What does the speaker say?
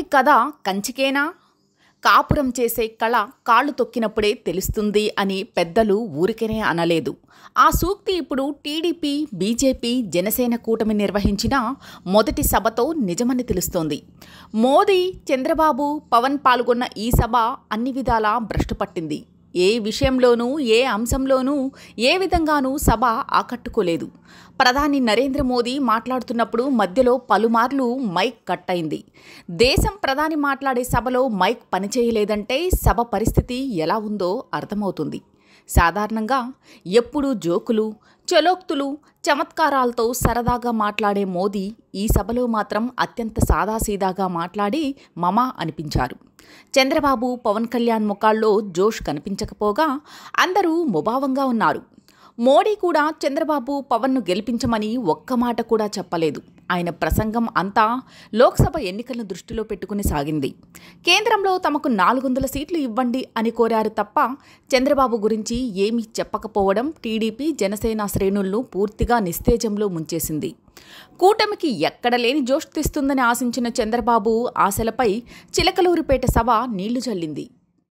స్వామి కథ కంచికేనా కాపురం చేసే కళ కాళ్ళు తొక్కినప్పుడే తెలుస్తుంది అని పెద్దలు ఊరికనే అనలేదు ఆ సూక్తి ఇప్పుడు టీడీపీ బీజేపీ జనసేన కూటమి నిర్వహించిన మొదటి సభతో నిజమని తెలుస్తోంది మోదీ చంద్రబాబు పవన్ పాల్గొన్న ఈ సభ అన్ని విధాలా భ్రష్టుపట్టింది ఏ విషయంలోనూ ఏ అంశంలోనూ ఏ విధంగానూ సభ ఆకట్టుకోలేదు ప్రధాని నరేంద్ర మోదీ మాట్లాడుతున్నప్పుడు మధ్యలో పలుమార్లు మైక్ కట్ అయింది దేశం ప్రధాని మాట్లాడే సభలో మైక్ పనిచేయలేదంటే సభ పరిస్థితి ఎలా ఉందో అర్థమవుతుంది సాధారణంగా ఎప్పుడూ జోకులు చలోక్తులు చమత్కారాలతో సరదాగా మాట్లాడే మోదీ ఈ సభలో మాత్రం అత్యంత సాదాసీదాగా మాట్లాడి మమ అనిపించారు చంద్రబాబు పవన్ కళ్యాణ్ ముఖాల్లో జోష్ కనిపించకపోగా అందరూ ముభావంగా ఉన్నారు మోడీ కూడా చంద్రబాబు పవన్ను గెలిపించమని ఒక్క మాట కూడా చెప్పలేదు ఆయన ప్రసంగం అంతా లోక్సభ ఎన్నికలను దృష్టిలో పెట్టుకుని సాగింది కేంద్రంలో తమకు నాలుగు వందల సీట్లు ఇవ్వండి అని కోరారు తప్ప చంద్రబాబు గురించి ఏమీ చెప్పకపోవడం టీడీపీ జనసేన శ్రేణులను పూర్తిగా నిస్తేజంలో ముంచేసింది కూటమికి ఎక్కడ లేని జోష్ తెస్తుందని ఆశించిన చంద్రబాబు ఆశలపై చిలకలూరిపేట సభ నీళ్లు చల్లింది